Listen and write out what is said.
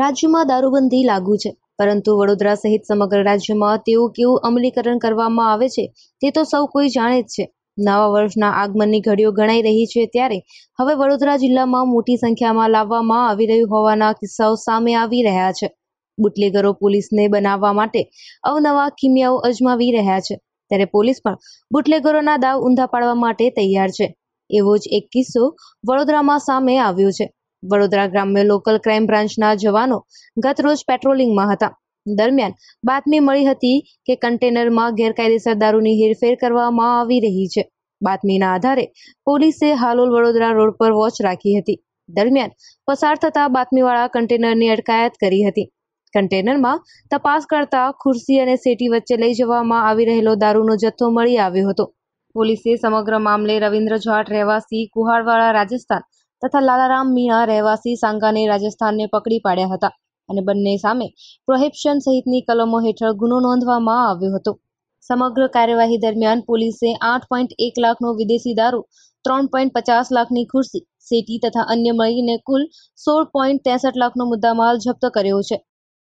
રાજ્યમાં દારૂબંધી લાગુ છે પરંતુ વડોદરા સહિત સમગ્ર રાજ્યમાં તેવું કેવું અમલીકરણ કરવામાં આવે છે તે તો સૌ કોઈ જાણે જ છે નવા વર્ષના આગમનની ઘડીઓ ગણાઈ રહી છે ત્યારે હવે વડોદરા જિલ્લામાં મોટી સંખ્યામાં લાવવામાં આવી રહ્યું હોવાના કિસ્સાઓ સામે આવી રહ્યા છે બુટલેગરો પોલીસને બનાવવા માટે અવનવા કિમિયાઓ અજમાવી રહ્યા છે ત્યારે પોલીસ પણ બુટલેગરોના દાવ ઊંધા પાડવા માટે તૈયાર છે એવો જ એક કિસ્સો વડોદરામાં સામે આવ્યો છે વડોદરા ગ્રામ્ય લોકલ ક્રાઇમ બ્રાન્ચના જવાનો ગત રોજ પેટ્રોલિંગમાં હતા દરમિયાન બાતમી મળી હતી કે કન્ટેનરમાં ગેરકાયદેસર દારૂની હેરફેર કરવામાં આવી રહી છે બાતમીના આધારે પોલીસે હાલોલ વડોદરા રોડ પર વોચ રાખી હતી દરમિયાન પસાર થતા બાતમીવાળા કન્ટેનરની અટકાયત કરી હતી કન્ટેનરમાં તપાસ કરતા ખુરશી અને સેટી વચ્ચે લઈ જવામાં આવી રહેલો દારૂનો જથ્થો મળી આવ્યો હતો પોલીસે સમગ્ર મામલે રવિન્દ્ર જાટ રહેવાસી કુહાડવાળા રાજસ્થાન તથા લાલારામ મીણા રહેવાસી સાંગાને રાજસ્થાનને પકડી પાડ્યા હતા અને બંને સામે પ્રોહિપ્શન સહિતની કલમો હેઠળ ગુનો નોંધવામાં આવ્યો હતો સમગ્ર કાર્યવાહી દરમિયાન પોલીસે આઠ પોઈન્ટ એક લાખનો વિદેશી દારૂ ત્રણ પોઈન્ટ પચાસ લાખની ખુરશી સેટી તથા અન્ય મળીને કુલ સોળ પોઈન્ટ ત્રેસઠ લાખનો મુદ્દામાલ જપ્ત કર્યો છે